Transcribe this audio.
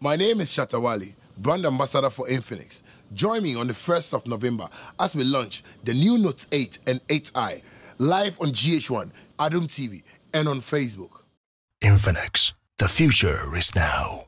My name is Shatawali, brand ambassador for Infinix. Join me on the 1st of November as we launch the new Note 8 and 8i live on GH1, Adam TV, and on Facebook. Infinix, the future is now.